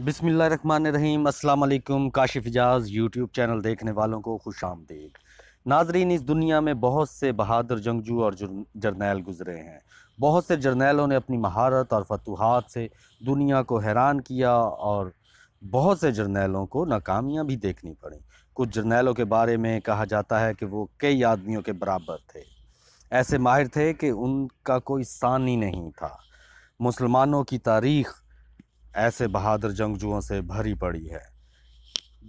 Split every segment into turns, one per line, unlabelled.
बिसमीम अल्लाम Kashif Ejaz YouTube channel देखने वालों को खुश आमदेद नाजरीन इस दुनिया में बहुत से बहादुर जंगजू और जर्नैल गुजरे हैं बहुत से जर्नैलों ने अपनी महारत और फतूहत से दुनिया को हैरान किया और बहुत से जर्नैलों को नाकामियाँ भी देखनी पड़ी कुछ जर्नैलों के बारे में कहा जाता है कि वो कई आदमियों के बराबर थे ऐसे माहिर थे कि उनका कोई सान ही नहीं था मुसलमानों की तारीख़ ऐसे बहादुर जंगजुओं से भरी पड़ी है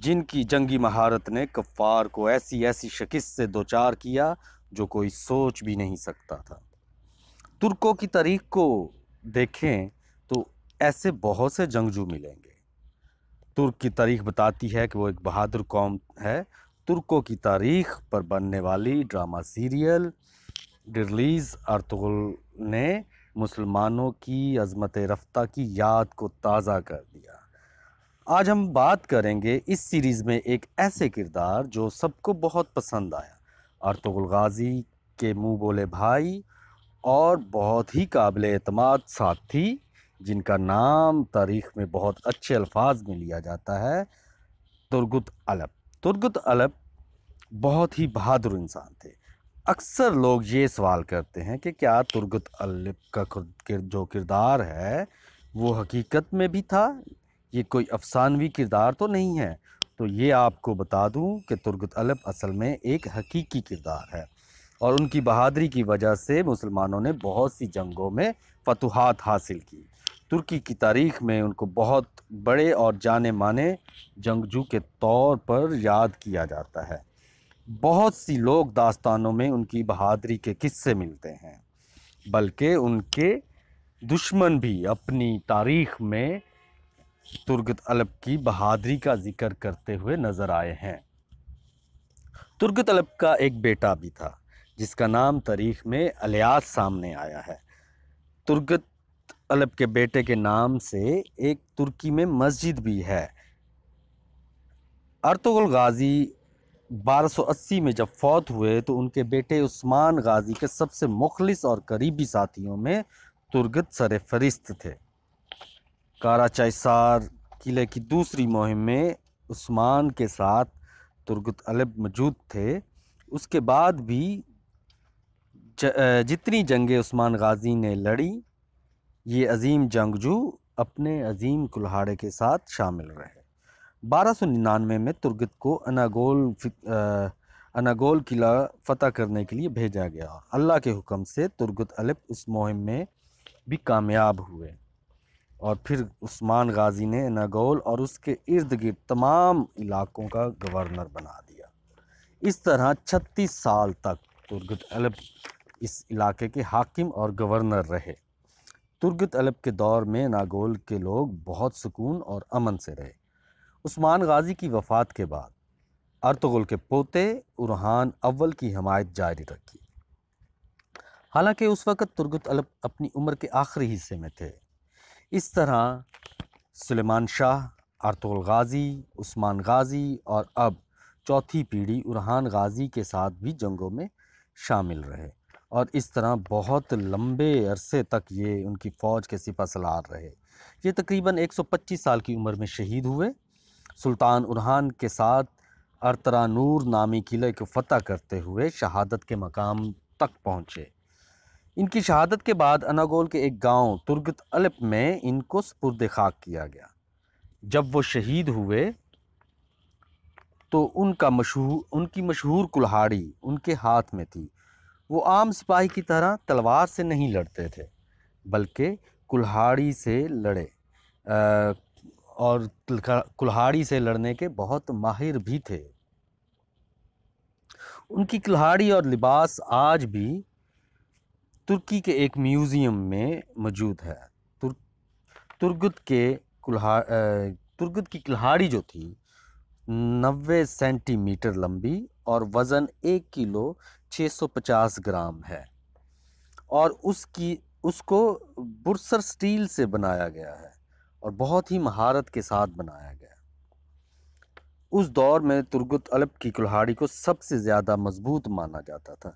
जिनकी जंगी महारत ने कफ़ार को ऐसी ऐसी शिकस्त से दो चार किया जो कोई सोच भी नहीं सकता था तुर्कों की तारीख को देखें तो ऐसे बहुत से जंगजू मिलेंगे तुर्क की तारीख बताती है कि वो एक बहादुर कौम है तुर्कों की तारीख पर बनने वाली ड्रामा सीरियल डिलीज़ अरतुल ने मुसलमानों की अज़मत रफ्ता की याद को ताज़ा कर दिया आज हम बात करेंगे इस सीरीज़ में एक ऐसे किरदार जो सबको बहुत पसंद आया अरतुल गाज़ी के मुँह बोले भाई और बहुत ही काबिल अतमाद साथी जिनका नाम तारीख़ में बहुत अच्छे अल्फाज में लिया जाता है तुर्गुत अलब तुर्गुत अलब बहुत ही बहादुर इंसान थे अक्सर लोग ये सवाल करते हैं कि क्या तुर्गत अलिप का जो किरदार है वो हकीकत में भी था ये कोई अफसानवी किरदार तो नहीं है तो ये आपको बता दूं कि तुर्गत अलिप असल में एक हकीकी किरदार है और उनकी बहादरी की वजह से मुसलमानों ने बहुत सी जंगों में फतुहात हासिल की तुर्की की तारीख में उनको बहुत बड़े और जाने माने जंगजू के तौर पर याद किया जाता है बहुत सी लोग दास्तानों में उनकी बहादरी के किस्से मिलते हैं बल्कि उनके दुश्मन भी अपनी तारीख में तुर्गत अलब की बहादरी का जिक्र करते हुए नज़र आए हैं तुर्गत अलब का एक बेटा भी था जिसका नाम तारीख में अलियास सामने आया है तुर्गत अलब के बेटे के नाम से एक तुर्की में मस्जिद भी है अरतुल गाजी 1280 में जब फौत हुए तो उनके बेटे उस्मान गाजी के सबसे मुखलिस और करीबी साथियों में तुर्गत सर फरिस्त थे कारा चाइसार किले की दूसरी मुहिम में उस्मान के साथ तुर्गत अलब मौजूद थे उसके बाद भी ज, जितनी जंगें उस्मान गाजी ने लड़ी ये अजीम जंगजू अपने अजीम कुल्हाड़े के साथ शामिल रहे 1299 में तुर्गत को अनागोल अनागोल किला फ़तह करने के लिए भेजा गया अल्लाह के हुक्म से तुर्गत अलिप उस मुहिम में भी कामयाब हुए और फिर उस्मान गाजी ने अनागोल और उसके इर्द गिर्द तमाम इलाकों का गवर्नर बना दिया इस तरह छत्तीस साल तक तुर्गत अलब इस इलाके के हाकिम और गवर्नर रहे तुर्गत अलब के दौर में नागोल के लोग बहुत सुकून और अमन से रहे उस्मान गाजी की वफ़ात के बाद अर्तगुल के पोते उरहान अव्वल की हमायत जारी रखी हालांकि उस वक़्त तुर्गत अलब अपनी उम्र के आखिरी हिस्से में थे इस तरह सुलेमान शाह अर्तगुल गाज़ी उस्मान गाज़ी और अब चौथी पीढ़ी उरहान गाज़ी के साथ भी जंगों में शामिल रहे और इस तरह बहुत लंबे अरसे तक ये उनकी फ़ौज के सिपा सलार रहे ये तकरीबन 125 साल की उम्र में शहीद हुए सुल्तान उरहान के साथ अरतरानूर नामी किले को फतह करते हुए शहादत के मकाम तक पहुँचे इनकी शहादत के बाद अनागोल के एक गांव तुर्गत अलप में इनको सपुरद खाक किया गया जब वो शहीद हुए तो उनका मशहूर उनकी मशहूर कुल्हाड़ी उनके हाथ में थी वो आम सिपाही की तरह तलवार से नहीं लड़ते थे बल्कि कुल्हाड़ी से लड़े और कुल्हाड़ी से लड़ने के बहुत माहिर भी थे उनकी कुल्हाड़ी और लिबास आज भी तुर्की के एक म्यूज़ियम में मौजूद है तुर तुर्गुत के कुल्हा तुर्गुत की कुल्हाड़ी जो थी नबे सेंटीमीटर लंबी और वज़न एक किलो 650 ग्राम है और उसकी उसको बुरसर स्टील से बनाया गया है और बहुत ही महारत के साथ बनाया गया उस दौर में तुर्गुत अलब की कुल्हाड़ी को सबसे ज़्यादा मजबूत माना जाता था